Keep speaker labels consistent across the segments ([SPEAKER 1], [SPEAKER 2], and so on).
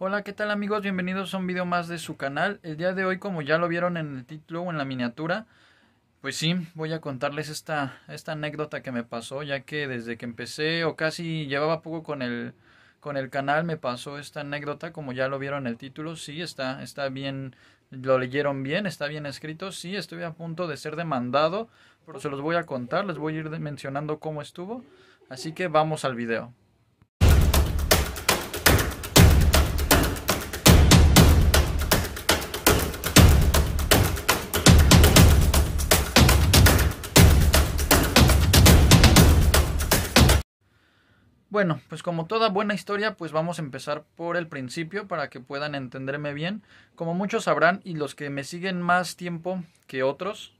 [SPEAKER 1] Hola, ¿qué tal amigos? Bienvenidos a un video más de su canal. El día de hoy, como ya lo vieron en el título o en la miniatura, pues sí, voy a contarles esta, esta anécdota que me pasó, ya que desde que empecé o casi llevaba poco con el, con el canal me pasó esta anécdota, como ya lo vieron en el título, sí, está, está bien, lo leyeron bien, está bien escrito, sí, estoy a punto de ser demandado, pero se los voy a contar, les voy a ir mencionando cómo estuvo, así que vamos al video. Bueno, pues como toda buena historia, pues vamos a empezar por el principio para que puedan entenderme bien. Como muchos sabrán, y los que me siguen más tiempo que otros,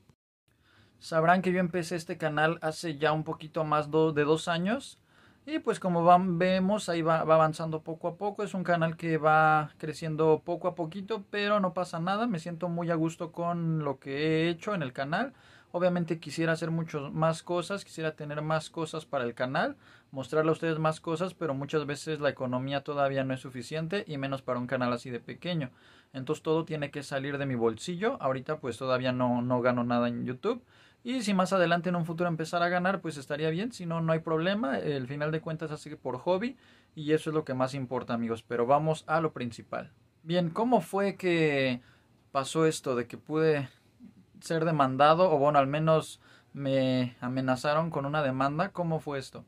[SPEAKER 1] sabrán que yo empecé este canal hace ya un poquito más de dos años. Y pues como van, vemos, ahí va, va avanzando poco a poco. Es un canal que va creciendo poco a poquito, pero no pasa nada. Me siento muy a gusto con lo que he hecho en el canal. Obviamente quisiera hacer muchas más cosas, quisiera tener más cosas para el canal mostrarle a ustedes más cosas, pero muchas veces la economía todavía no es suficiente y menos para un canal así de pequeño. Entonces todo tiene que salir de mi bolsillo. Ahorita pues todavía no, no gano nada en YouTube. Y si más adelante en un futuro empezar a ganar, pues estaría bien. Si no, no hay problema. El final de cuentas así por hobby. Y eso es lo que más importa, amigos. Pero vamos a lo principal. Bien, ¿cómo fue que pasó esto de que pude ser demandado? O bueno, al menos me amenazaron con una demanda. ¿Cómo fue esto?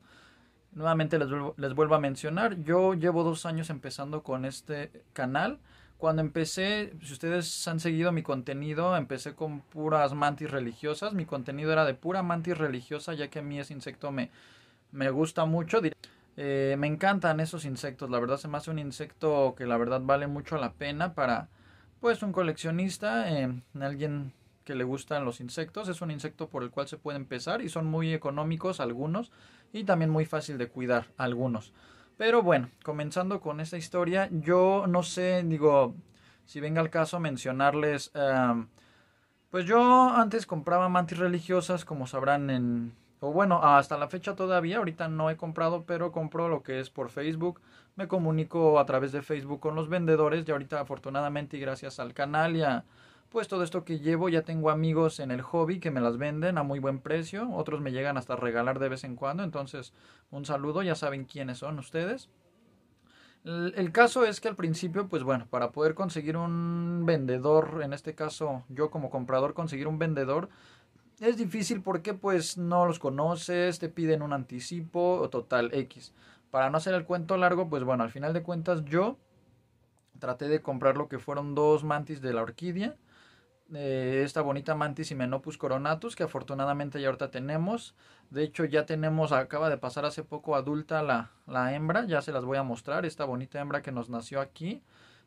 [SPEAKER 1] Nuevamente les vuelvo, les vuelvo a mencionar, yo llevo dos años empezando con este canal. Cuando empecé, si ustedes han seguido mi contenido, empecé con puras mantis religiosas. Mi contenido era de pura mantis religiosa, ya que a mí ese insecto me, me gusta mucho. Eh, me encantan esos insectos, la verdad se me hace un insecto que la verdad vale mucho la pena para pues un coleccionista, eh, alguien que le gustan los insectos, es un insecto por el cual se puede empezar y son muy económicos algunos y también muy fácil de cuidar algunos. Pero bueno, comenzando con esta historia, yo no sé, digo, si venga el caso mencionarles, em, pues yo antes compraba mantis religiosas, como sabrán en, o bueno, hasta la fecha todavía, ahorita no he comprado, pero compro lo que es por Facebook, me comunico a través de Facebook con los vendedores y ahorita afortunadamente y gracias al canal y a pues todo esto que llevo ya tengo amigos en el hobby que me las venden a muy buen precio, otros me llegan hasta regalar de vez en cuando, entonces un saludo, ya saben quiénes son ustedes. El, el caso es que al principio, pues bueno, para poder conseguir un vendedor, en este caso yo como comprador conseguir un vendedor, es difícil porque pues no los conoces, te piden un anticipo o total X. Para no hacer el cuento largo, pues bueno, al final de cuentas yo traté de comprar lo que fueron dos mantis de la orquídea eh, esta bonita mantis menopus coronatus que afortunadamente ya ahorita tenemos. De hecho ya tenemos, acaba de pasar hace poco adulta la, la hembra, ya se las voy a mostrar, esta bonita hembra que nos nació aquí.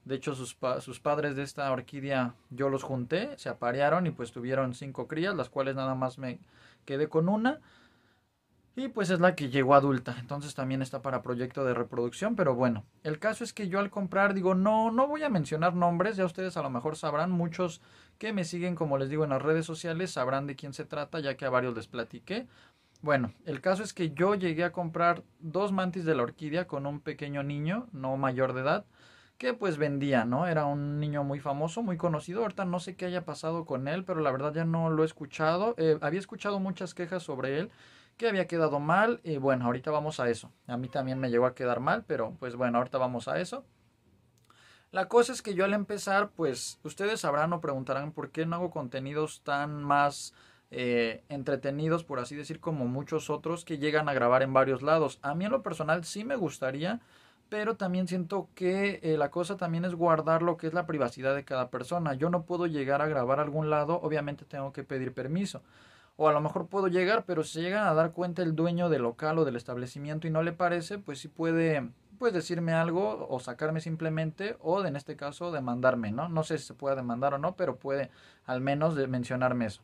[SPEAKER 1] De hecho sus, sus padres de esta orquídea yo los junté, se aparearon y pues tuvieron cinco crías, las cuales nada más me quedé con una. Y pues es la que llegó adulta, entonces también está para proyecto de reproducción, pero bueno, el caso es que yo al comprar digo, no, no voy a mencionar nombres, ya ustedes a lo mejor sabrán, muchos que me siguen, como les digo, en las redes sociales sabrán de quién se trata, ya que a varios les platiqué. Bueno, el caso es que yo llegué a comprar dos mantis de la orquídea con un pequeño niño, no mayor de edad, que pues vendía, ¿no? Era un niño muy famoso, muy conocido, ahorita no sé qué haya pasado con él, pero la verdad ya no lo he escuchado, eh, había escuchado muchas quejas sobre él que había quedado mal y bueno, ahorita vamos a eso. A mí también me llegó a quedar mal, pero pues bueno, ahorita vamos a eso. La cosa es que yo al empezar, pues ustedes sabrán o preguntarán por qué no hago contenidos tan más eh, entretenidos, por así decir, como muchos otros que llegan a grabar en varios lados. A mí en lo personal sí me gustaría, pero también siento que eh, la cosa también es guardar lo que es la privacidad de cada persona. Yo no puedo llegar a grabar a algún lado, obviamente tengo que pedir permiso o a lo mejor puedo llegar, pero si se llegan a dar cuenta el dueño del local o del establecimiento y no le parece, pues sí puede pues decirme algo o sacarme simplemente o en este caso demandarme, ¿no? No sé si se puede demandar o no, pero puede al menos de mencionarme eso.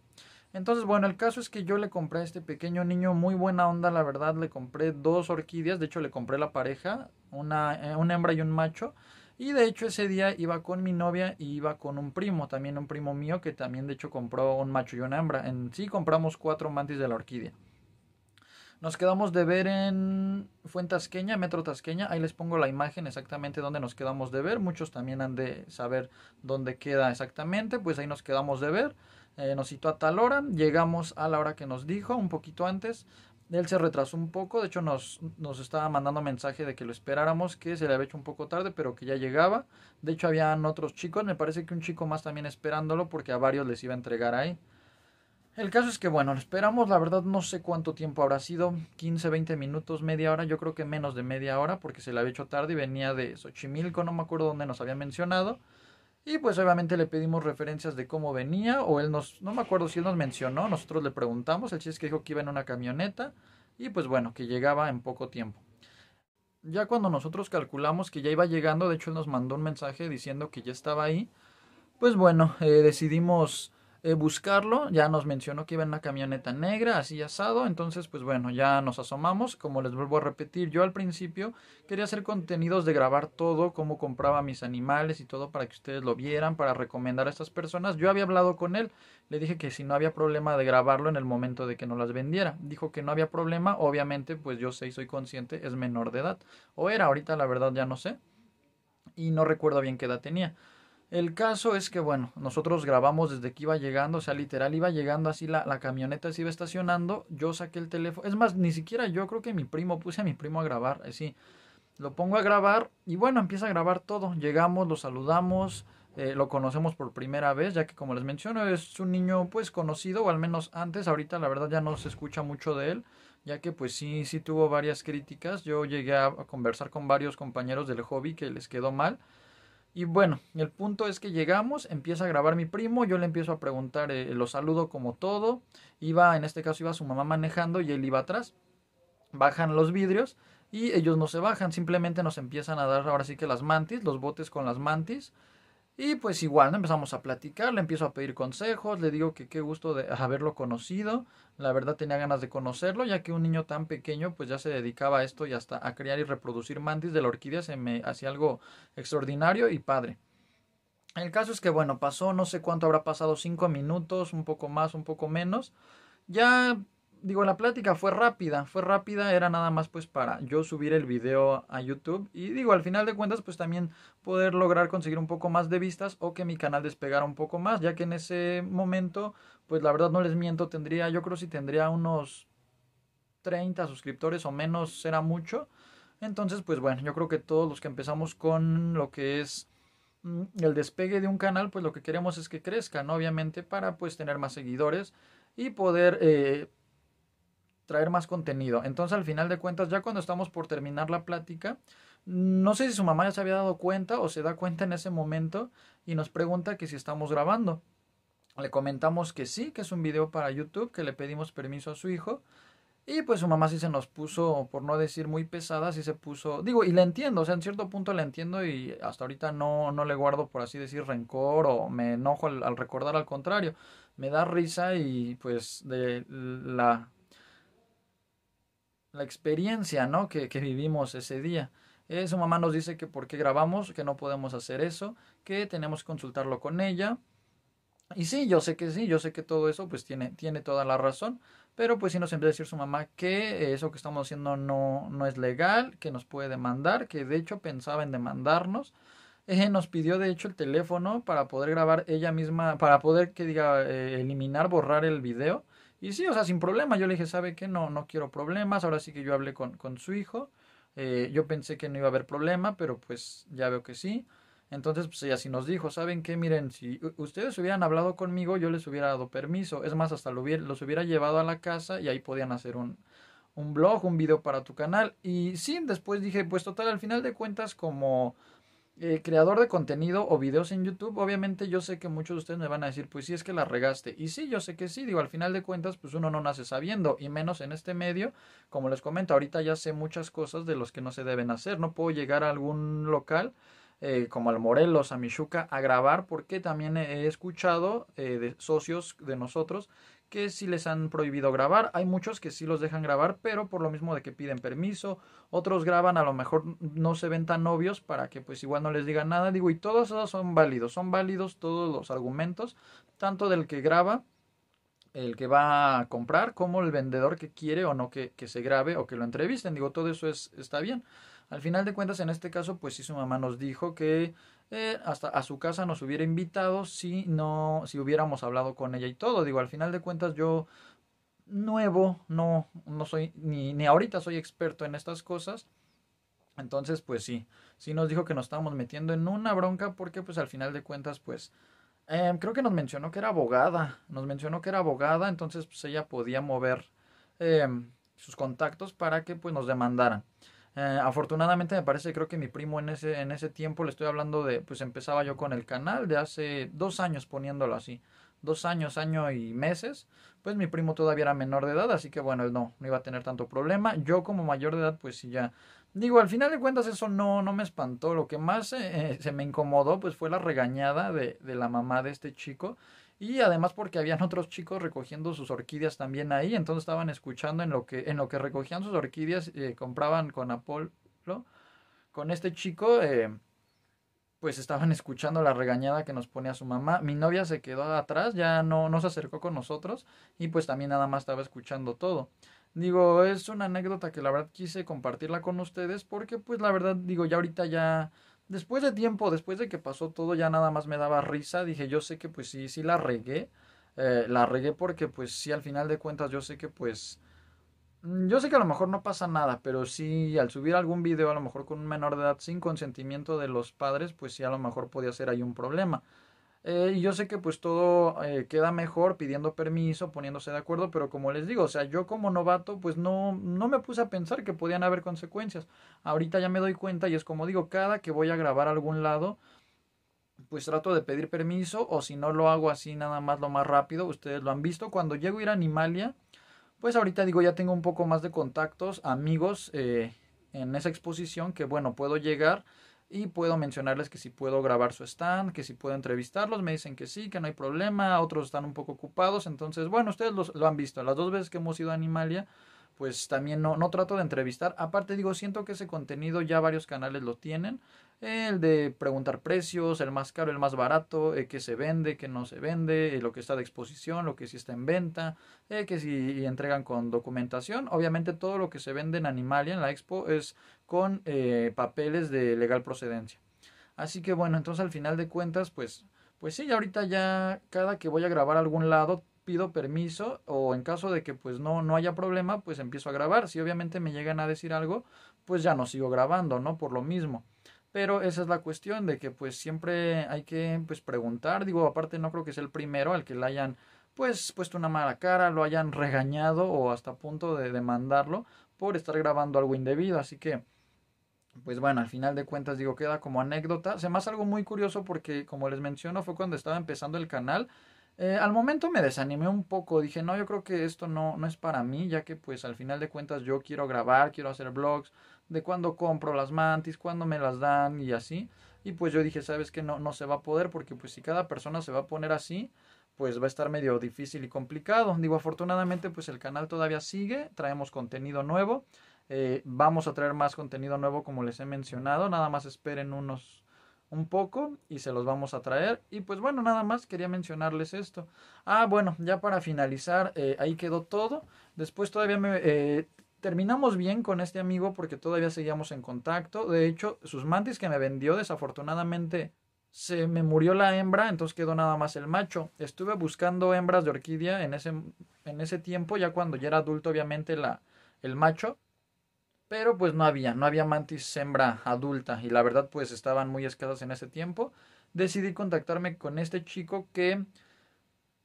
[SPEAKER 1] Entonces, bueno, el caso es que yo le compré a este pequeño niño muy buena onda, la verdad, le compré dos orquídeas, de hecho le compré la pareja, una, eh, una hembra y un macho, y de hecho ese día iba con mi novia y iba con un primo, también un primo mío que también de hecho compró un macho y una hembra. En sí compramos cuatro mantis de la orquídea. Nos quedamos de ver en Fuente Tasqueña, Metro Tasqueña. Ahí les pongo la imagen exactamente donde nos quedamos de ver. Muchos también han de saber dónde queda exactamente. Pues ahí nos quedamos de ver. Eh, nos citó a tal hora. Llegamos a la hora que nos dijo, un poquito antes. Él se retrasó un poco, de hecho nos, nos estaba mandando mensaje de que lo esperáramos, que se le había hecho un poco tarde, pero que ya llegaba. De hecho habían otros chicos, me parece que un chico más también esperándolo porque a varios les iba a entregar ahí. El caso es que bueno, lo esperamos, la verdad no sé cuánto tiempo habrá sido, 15, 20 minutos, media hora, yo creo que menos de media hora porque se le había hecho tarde y venía de Xochimilco, no me acuerdo dónde nos había mencionado. Y pues obviamente le pedimos referencias de cómo venía o él nos, no me acuerdo si él nos mencionó, nosotros le preguntamos, el chiste es que dijo que iba en una camioneta y pues bueno, que llegaba en poco tiempo. Ya cuando nosotros calculamos que ya iba llegando, de hecho él nos mandó un mensaje diciendo que ya estaba ahí, pues bueno, eh, decidimos eh, buscarlo. Ya nos mencionó que iba en una camioneta negra, así asado. Entonces, pues bueno, ya nos asomamos. Como les vuelvo a repetir, yo al principio quería hacer contenidos de grabar todo, cómo compraba mis animales y todo para que ustedes lo vieran, para recomendar a estas personas. Yo había hablado con él, le dije que si no había problema de grabarlo en el momento de que no las vendiera. Dijo que no había problema, obviamente, pues yo sé y soy consciente, es menor de edad. O era, ahorita la verdad ya no sé. Y no recuerdo bien qué edad tenía. El caso es que, bueno, nosotros grabamos desde que iba llegando, o sea, literal, iba llegando así, la, la, camioneta se iba estacionando, yo saqué el teléfono, es más, ni siquiera yo creo que mi primo, puse a mi primo a grabar, así, eh, lo pongo a grabar y bueno, empieza a grabar todo, llegamos, lo saludamos, eh, lo conocemos por primera vez, ya que como les menciono, es un niño pues conocido, o al menos antes, ahorita la verdad ya no se escucha mucho de él, ya que pues sí, sí tuvo varias críticas, yo llegué a conversar con varios compañeros del hobby que les quedó mal, y bueno, el punto es que llegamos, empieza a grabar mi primo, yo le empiezo a preguntar, eh, lo saludo como todo, iba, en este caso iba su mamá manejando y él iba atrás, bajan los vidrios y ellos no se bajan, simplemente nos empiezan a dar ahora sí que las mantis, los botes con las mantis, y pues igual, empezamos a platicar, le empiezo a pedir consejos, le digo que qué gusto de haberlo conocido, la verdad tenía ganas de conocerlo, ya que un niño tan pequeño pues ya se dedicaba a esto y hasta a criar y reproducir mantis de la orquídea se me hacía algo extraordinario y padre. El caso es que bueno, pasó no sé cuánto habrá pasado, cinco minutos, un poco más, un poco menos. Ya digo, la plática fue rápida, fue rápida, era nada más pues para yo subir el video a YouTube y digo, al final de cuentas pues también poder lograr conseguir un poco más de vistas o que mi canal despegara un poco más, ya que en ese momento pues la verdad no les miento, tendría, yo creo si tendría unos 30 suscriptores o menos será mucho. Entonces pues bueno, yo creo que todos los que empezamos con lo que es mm, el despegue de un canal, pues lo que queremos es que crezca, ¿no? Obviamente para pues tener más seguidores y poder eh, traer más contenido. Entonces, al final de cuentas, ya cuando estamos por terminar la plática, no sé si su mamá ya se había dado cuenta o se da cuenta en ese momento y nos pregunta que si estamos grabando. Le comentamos que sí, que es un video para YouTube, que le pedimos permiso a su hijo. Y pues su mamá sí se nos puso, por no decir muy pesada, sí se puso, digo, y la entiendo, o sea, en cierto punto la entiendo y hasta ahorita no, no le guardo, por así decir, rencor o me enojo al recordar, al contrario, me da risa y pues de la la experiencia ¿no? que, vivimos ese día. Eh, su mamá nos dice que por qué grabamos, que no podemos hacer eso, que tenemos que consultarlo con ella. Y sí, yo sé que sí, yo sé que todo eso pues tiene, tiene toda la razón, pero pues sí nos empieza a decir su mamá que eh, eso que estamos haciendo no, no es legal, que nos puede demandar, que de hecho pensaba en demandarnos. Eh, nos pidió de hecho el teléfono para poder grabar ella misma, para poder que diga eliminar, borrar el video y sí, o sea, sin problema. Yo le dije, ¿sabe qué? No, no quiero problemas. Ahora sí que yo hablé con, con su hijo. Eh, yo pensé que no iba a haber problema, pero pues ya veo que sí. Entonces, pues ella sí nos dijo, ¿saben qué? Miren, si ustedes hubieran hablado conmigo, yo les hubiera dado permiso. Es más, hasta lo los hubiera llevado a la casa y ahí podían hacer un, un blog, un video para tu canal. Y sí, después dije, pues total, al final de cuentas, como eh, creador de contenido o videos en YouTube, obviamente yo sé que muchos de ustedes me van a decir, pues sí es que la regaste. Y sí, yo sé que sí, digo, al final de cuentas, pues uno no nace sabiendo, y menos en este medio, como les comento, ahorita ya sé muchas cosas de los que no se deben hacer. No puedo llegar a algún local eh, como al Morelos, a Michuca, a grabar, porque también he escuchado eh, de socios de nosotros que si les han prohibido grabar. Hay muchos que sí los dejan grabar, pero por lo mismo de que piden permiso. Otros graban, a lo mejor no se ven tan obvios para que pues igual no les digan nada. Digo, y todos esos son válidos, son válidos todos los argumentos, tanto del que graba, el que va a comprar, como el vendedor que quiere o no que, que se grabe o que lo entrevisten. Digo, todo eso es, está bien. Al final de cuentas, en este caso, pues sí su mamá nos dijo que hasta a su casa nos hubiera invitado si no, si hubiéramos hablado con ella y todo. Digo, al final de cuentas yo nuevo, no, no soy, ni, ahorita soy experto en estas cosas. Entonces, pues sí, sí nos dijo que nos estábamos metiendo en una bronca porque pues al final de cuentas, pues em, creo que nos mencionó que era abogada, nos mencionó que era abogada, entonces pues ella podía mover em, sus contactos para que pues nos demandaran. Eh, afortunadamente me parece, creo que mi primo en ese, en ese tiempo, le estoy hablando de, pues empezaba yo con el canal de hace dos años poniéndolo así, dos años, año y meses, pues mi primo todavía era menor de edad, así que bueno, él no, no iba a tener tanto problema. Yo como mayor de edad, pues sí ya. Digo, al final de cuentas eso no, no me espantó, lo que más eh, eh, se me incomodó, pues fue la regañada de, de la mamá de este chico y además porque habían otros chicos recogiendo sus orquídeas también ahí, entonces estaban escuchando en lo que, en lo que recogían sus orquídeas, y eh, compraban con Apolo, con este chico, eh, pues estaban escuchando la regañada que nos ponía su mamá. Mi novia se quedó atrás, ya no, no se acercó con nosotros y pues también nada más estaba escuchando todo. Digo, es una anécdota que la verdad quise compartirla con ustedes porque pues la verdad digo, ya ahorita ya después de tiempo, después de que pasó todo, ya nada más me daba risa. Dije, yo sé que pues sí, sí la regué. Eh, la regué porque pues sí, al final de cuentas yo sé que pues... Mm, yo sé que a lo mejor no pasa nada, pero sí al subir algún video a lo mejor con un menor de edad sin consentimiento de los padres, pues sí a lo mejor podía ser ahí un problema. Eh, y yo sé que pues todo eh, queda mejor pidiendo permiso, poniéndose de acuerdo, pero como les digo, o sea, yo como novato pues no, no me puse a pensar que podían haber consecuencias. Ahorita ya me doy cuenta y es como digo, cada que voy a grabar a algún lado, pues trato de pedir permiso o si no lo hago así nada más lo más rápido, ustedes lo han visto, cuando llego a ir a Animalia, pues ahorita digo, ya tengo un poco más de contactos, amigos eh, en esa exposición que bueno, puedo llegar y puedo mencionarles que si puedo grabar su stand, que si puedo entrevistarlos, me dicen que sí, que no hay problema, otros están un poco ocupados, entonces, bueno, ustedes los, lo han visto, las dos veces que hemos ido a Animalia, pues también no, no trato de entrevistar, aparte digo, siento que ese contenido ya varios canales lo tienen, el de preguntar precios, el más caro, el más barato, qué se vende, qué no se vende, lo que está de exposición, lo que sí está en venta, qué que si entregan con documentación. Obviamente todo lo que se vende en Animalia, en la expo, es con eh, papeles de legal procedencia. Así que bueno, entonces al final de cuentas, pues, pues sí, ahorita ya cada que voy a grabar a algún lado, pido permiso o en caso de que pues no, no haya problema, pues empiezo a grabar. Si obviamente me llegan a decir algo, pues ya no sigo grabando, ¿no? Por lo mismo. Pero esa es la cuestión de que pues siempre hay que pues preguntar, digo, aparte no creo que sea el primero al que le hayan pues puesto una mala cara, lo hayan regañado o hasta a punto de demandarlo por estar grabando algo indebido, así que pues bueno, al final de cuentas digo, queda como anécdota. Se me hace algo muy curioso porque como les menciono fue cuando estaba empezando el canal. Eh, al momento me desanimé un poco, dije, no, yo creo que esto no, no es para mí, ya que pues al final de cuentas yo quiero grabar, quiero hacer vlogs, de cuándo compro las mantis, cuándo me las dan y así. Y pues yo dije, sabes que no, no se va a poder porque pues si cada persona se va a poner así, pues va a estar medio difícil y complicado. Digo, afortunadamente pues el canal todavía sigue, traemos contenido nuevo. Eh, vamos a traer más contenido nuevo como les he mencionado, nada más esperen unos un poco y se los vamos a traer. Y pues bueno, nada más quería mencionarles esto. Ah, bueno, ya para finalizar, eh, ahí quedó todo. Después todavía me eh, Terminamos bien con este amigo porque todavía seguíamos en contacto. De hecho, sus mantis que me vendió desafortunadamente se me murió la hembra, entonces quedó nada más el macho. Estuve buscando hembras de orquídea en ese, en ese tiempo, ya cuando ya era adulto obviamente la, el macho, pero pues no había, no había mantis hembra adulta y la verdad pues estaban muy escasas en ese tiempo. Decidí contactarme con este chico que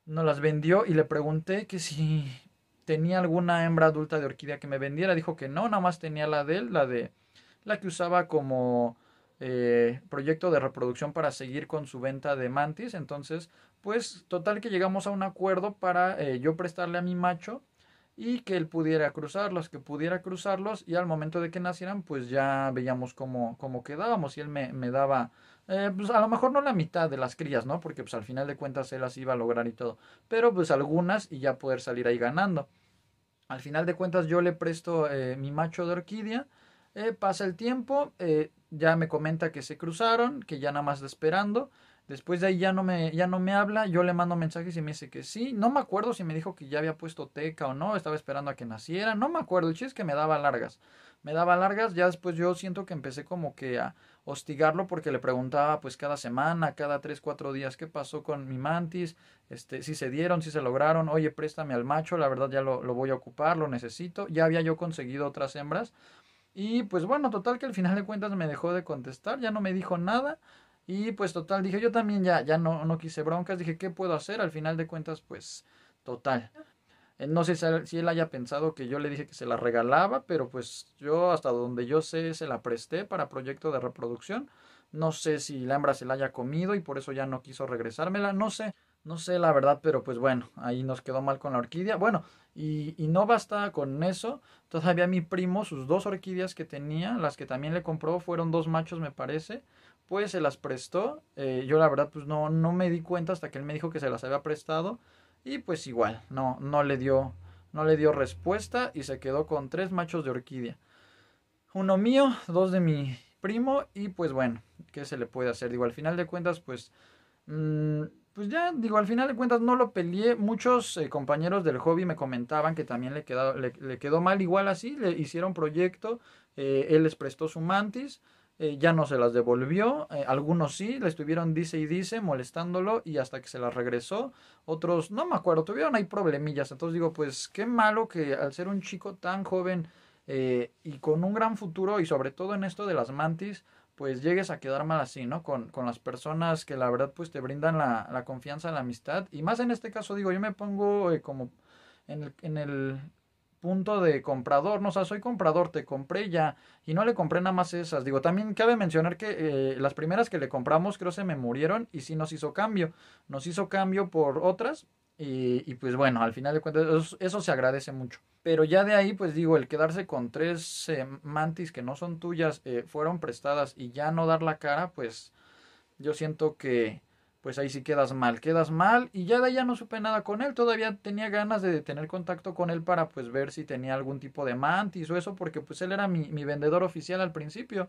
[SPEAKER 1] nos las vendió y le pregunté que si tenía alguna hembra adulta de orquídea que me vendiera. Dijo que no, nada más tenía la de él, la de la que usaba como eh, proyecto de reproducción para seguir con su venta de mantis. Entonces, pues total que llegamos a un acuerdo para eh, yo prestarle a mi macho y que él pudiera cruzarlos, que pudiera cruzarlos y al momento de que nacieran pues ya veíamos cómo, cómo quedábamos y él me, me daba eh, pues a lo mejor no la mitad de las crías, ¿no? Porque pues al final de cuentas él las iba a lograr y todo, pero pues algunas y ya poder salir ahí ganando. Al final de cuentas yo le presto eh, mi macho de orquídea, eh, pasa el tiempo, ya me comenta que se cruzaron, que ya nada más esperando Después de ahí ya no me, ya no me habla, yo le mando mensajes y me dice que sí. No me acuerdo si me dijo que ya había puesto teca o no, estaba esperando a que naciera, no me acuerdo, el chiste es que me daba largas. Me daba largas, ya después yo siento que empecé como que a hostigarlo porque le preguntaba pues cada semana, cada tres, cuatro días qué pasó con mi mantis, este, si se dieron, si se lograron, oye, préstame al macho, la verdad ya lo, lo voy a ocupar, lo necesito. Ya había yo conseguido otras hembras. Y pues bueno, total que al final de cuentas me dejó de contestar, ya no me dijo nada. Y pues total, dije, yo también ya, ya no, no quise broncas, dije, ¿qué puedo hacer? Al final de cuentas, pues total. Eh, no sé si él haya pensado que yo le dije que se la regalaba, pero pues yo hasta donde yo sé se la presté para proyecto de reproducción. No sé si la hembra se la haya comido y por eso ya no quiso regresármela, no sé. No sé la verdad, pero pues bueno, ahí nos quedó mal con la orquídea. Bueno, y, y, no basta con eso. Todavía mi primo, sus dos orquídeas que tenía, las que también le compró, fueron dos machos, me parece pues se las prestó. Eh, yo la verdad pues no, no me di cuenta hasta que él me dijo que se las había prestado y pues igual, no, no le dio, no le dio respuesta y se quedó con tres machos de orquídea. Uno mío, dos de mi primo y pues bueno, ¿qué se le puede hacer? Digo, al final de cuentas pues... Mm, pues ya, digo, al final de cuentas no lo peleé. Muchos eh, compañeros del hobby me comentaban que también le, quedó mal igual así. Le hicieron proyecto, eh, él les prestó su mantis eh, ya no se las devolvió, eh, algunos sí, le estuvieron dice y dice, molestándolo y hasta que se las regresó, otros no me acuerdo, tuvieron ahí problemillas, entonces digo, pues qué malo que al ser un chico tan joven eh, y con un gran futuro y sobre todo en esto de las mantis, pues llegues a quedar mal así, ¿no? Con, con las personas que la verdad pues te brindan la, la, confianza, la amistad y más en este caso digo, yo me pongo como en el punto de comprador, no, sé, soy comprador, te compré ya y no le compré nada más esas. Digo, también cabe mencionar que eh, las primeras que le compramos creo se me murieron y sí nos hizo cambio, nos hizo cambio por otras y, pues bueno, al final de cuentas eso, se agradece mucho. Pero ya de ahí, pues digo, el quedarse con tres mantis que no son tuyas, eh, fueron prestadas y ya no dar la cara, pues yo siento que pues ahí sí quedas mal, quedas mal y ya de allá no supe nada con él, todavía tenía ganas de tener contacto con él para pues ver si tenía algún tipo de mantis o eso, porque pues él era mi, mi vendedor oficial al principio.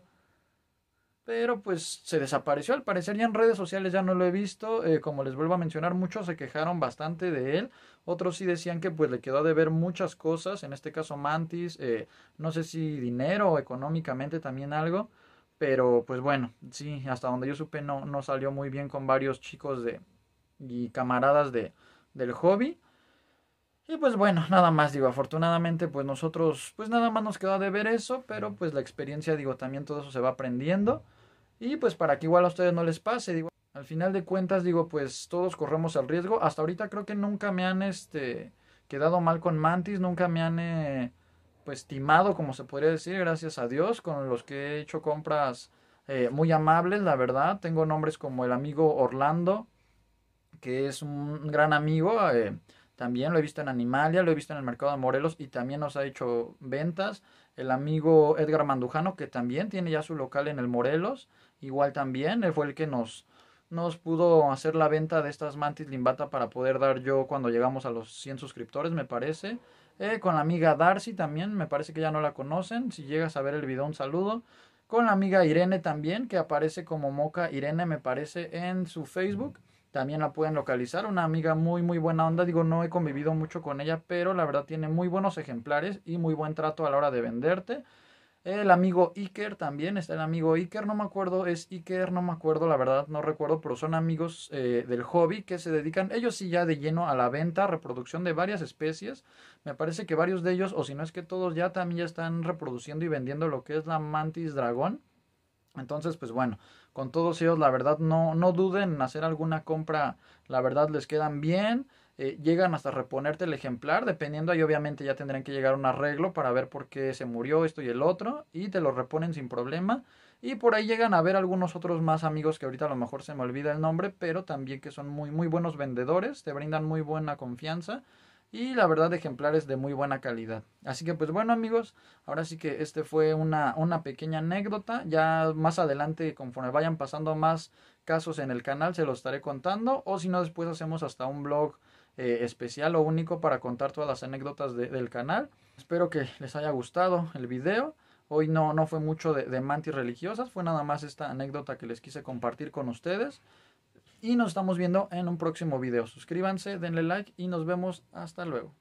[SPEAKER 1] Pero pues se desapareció, al parecer ya en redes sociales ya no lo he visto, eh, como les vuelvo a mencionar, muchos se quejaron bastante de él, otros sí decían que pues le quedó de ver muchas cosas, en este caso mantis, eh, no sé si dinero o económicamente también algo, pero pues bueno, sí, hasta donde yo supe no, no salió muy bien con varios chicos de, y camaradas de, del hobby. Y pues bueno, nada más digo, afortunadamente pues nosotros pues nada más nos queda de ver eso, pero pues la experiencia digo, también todo eso se va aprendiendo y pues para que igual a ustedes no les pase, digo, al final de cuentas digo, pues todos corremos el riesgo. Hasta ahorita creo que nunca me han este quedado mal con Mantis, nunca me han eh, pues como se podría decir, gracias a Dios, con los que he hecho compras eh, muy amables, la verdad. Tengo nombres como el amigo Orlando, que es un gran amigo. Eh, también lo he visto en Animalia, lo he visto en el mercado de Morelos y también nos ha hecho ventas. El amigo Edgar Mandujano, que también tiene ya su local en el Morelos, igual también, él fue el que nos, nos pudo hacer la venta de estas mantis limbata para poder dar yo cuando llegamos a los 100 suscriptores, me parece. Eh, con la amiga Darcy también, me parece que ya no la conocen. Si llegas a ver el video, un saludo. Con la amiga Irene también, que aparece como Moca Irene, me parece, en su Facebook. También la pueden localizar. Una amiga muy, muy buena onda. Digo, no he convivido mucho con ella, pero la verdad tiene muy buenos ejemplares y muy buen trato a la hora de venderte. El amigo Iker también, está el amigo Iker, no me acuerdo, es Iker, no me acuerdo, la verdad no recuerdo, pero son amigos eh, del hobby que se dedican, ellos sí ya de lleno a la venta, reproducción de varias especies. Me parece que varios de ellos, o si no es que todos ya también ya están reproduciendo y vendiendo lo que es la mantis dragón. Entonces, pues bueno, con todos ellos, la verdad, no, no duden en hacer alguna compra. La verdad, les quedan bien. Eh, llegan hasta reponerte el ejemplar, dependiendo ahí obviamente ya tendrán que llegar un arreglo para ver por qué se murió esto y el otro, y te lo reponen sin problema. Y por ahí llegan a ver algunos otros más amigos que ahorita a lo mejor se me olvida el nombre, pero también que son muy, muy buenos vendedores, te brindan muy buena confianza y la verdad ejemplares de muy buena calidad. Así que pues bueno amigos, ahora sí que este fue una, una pequeña anécdota, ya más adelante conforme vayan pasando más casos en el canal se los estaré contando o si no después hacemos hasta un blog eh, especial o único para contar todas las anécdotas del canal. Espero que les haya gustado el video. Hoy no, no fue mucho de, de mantis religiosas, fue nada más esta anécdota que les quise compartir con ustedes. Y nos estamos viendo en un próximo video. Suscríbanse, denle like y nos vemos hasta luego.